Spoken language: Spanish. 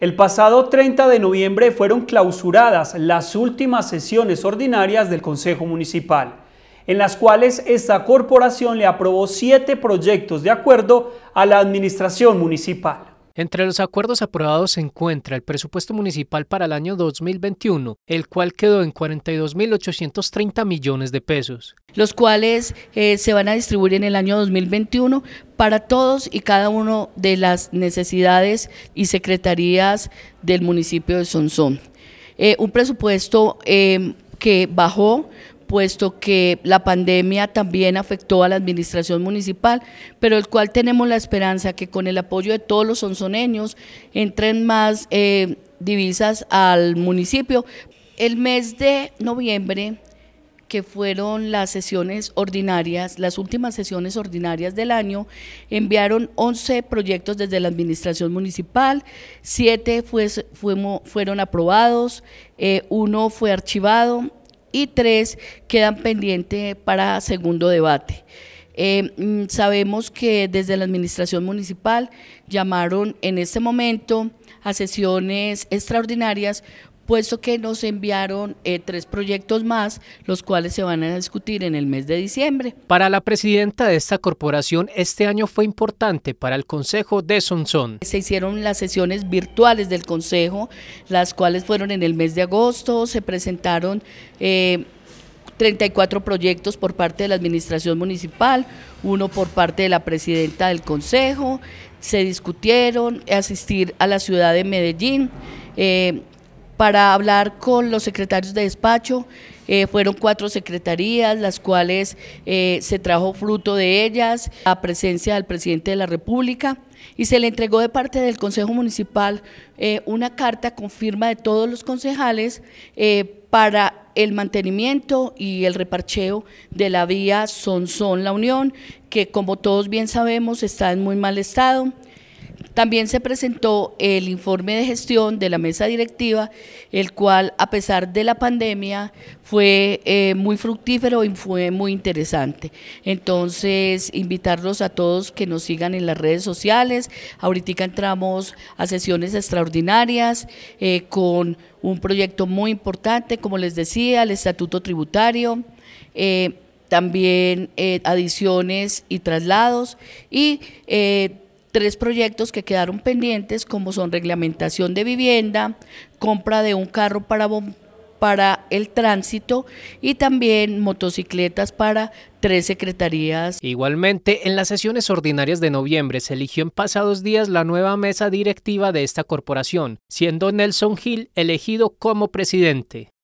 El pasado 30 de noviembre fueron clausuradas las últimas sesiones ordinarias del Consejo Municipal, en las cuales esta corporación le aprobó siete proyectos de acuerdo a la Administración Municipal. Entre los acuerdos aprobados se encuentra el presupuesto municipal para el año 2021, el cual quedó en 42.830 millones de pesos. Los cuales eh, se van a distribuir en el año 2021 para todos y cada uno de las necesidades y secretarías del municipio de Sonsón. Eh, un presupuesto eh, que bajó puesto que la pandemia también afectó a la administración municipal, pero el cual tenemos la esperanza que con el apoyo de todos los sonzoneños entren más eh, divisas al municipio. El mes de noviembre que fueron las sesiones ordinarias, las últimas sesiones ordinarias del año, enviaron 11 proyectos desde la administración municipal, 7 fueron aprobados, eh, uno fue archivado, y tres quedan pendientes para segundo debate. Eh, mm, sabemos que desde la administración municipal llamaron en este momento a sesiones extraordinarias puesto que nos enviaron eh, tres proyectos más, los cuales se van a discutir en el mes de diciembre. Para la presidenta de esta corporación, este año fue importante para el Consejo de Sonsón. Se hicieron las sesiones virtuales del Consejo, las cuales fueron en el mes de agosto, se presentaron... 34 eh, proyectos por parte de la administración municipal, uno por parte de la presidenta del consejo, se discutieron, asistir a la ciudad de Medellín, eh, para hablar con los secretarios de despacho. Eh, fueron cuatro secretarías, las cuales eh, se trajo fruto de ellas, la presencia del presidente de la República, y se le entregó de parte del Consejo Municipal eh, una carta con firma de todos los concejales para el mantenimiento y el reparcheo de la vía son la Unión, que como todos bien sabemos está en muy mal estado. También se presentó el informe de gestión de la mesa directiva, el cual a pesar de la pandemia fue eh, muy fructífero y fue muy interesante. Entonces, invitarlos a todos que nos sigan en las redes sociales. Ahorita entramos a sesiones extraordinarias eh, con un proyecto muy importante, como les decía, el Estatuto Tributario. Eh, también adiciones y traslados y tres proyectos que quedaron pendientes, como son reglamentación de vivienda, compra de un carro para, para el tránsito y también motocicletas para tres secretarías. Igualmente, en las sesiones ordinarias de noviembre se eligió en pasados días la nueva mesa directiva de esta corporación, siendo Nelson Hill elegido como presidente.